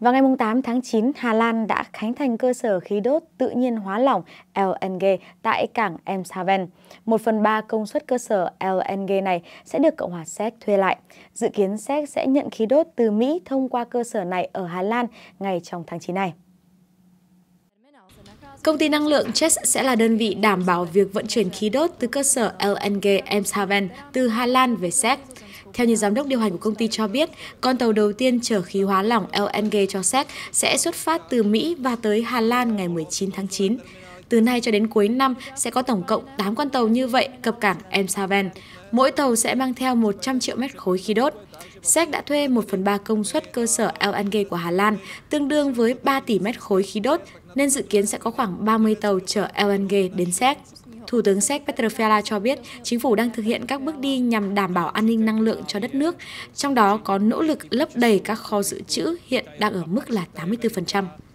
Vào ngày 8 tháng 9, Hà Lan đã khánh thành cơ sở khí đốt tự nhiên hóa lỏng LNG tại cảng Emshaven. Một phần ba công suất cơ sở LNG này sẽ được Cộng hòa Séc thuê lại. Dự kiến Séc sẽ nhận khí đốt từ Mỹ thông qua cơ sở này ở Hà Lan ngay trong tháng 9 này. Công ty năng lượng Chess sẽ là đơn vị đảm bảo việc vận chuyển khí đốt từ cơ sở LNG Emshaven từ Hà Lan về Séc. Theo như giám đốc điều hành của công ty cho biết, con tàu đầu tiên chở khí hóa lỏng LNG cho Séc sẽ xuất phát từ Mỹ và tới Hà Lan ngày 19 tháng 9. Từ nay cho đến cuối năm sẽ có tổng cộng 8 con tàu như vậy cập cảng Emsaven. Mỗi tàu sẽ mang theo 100 triệu mét khối khí đốt. SEC đã thuê 1 phần 3 công suất cơ sở LNG của Hà Lan, tương đương với 3 tỷ mét khối khí đốt, nên dự kiến sẽ có khoảng 30 tàu chở LNG đến SEC. Thủ tướng Séc Petr Fiala cho biết chính phủ đang thực hiện các bước đi nhằm đảm bảo an ninh năng lượng cho đất nước, trong đó có nỗ lực lấp đầy các kho dự trữ hiện đang ở mức là 84%.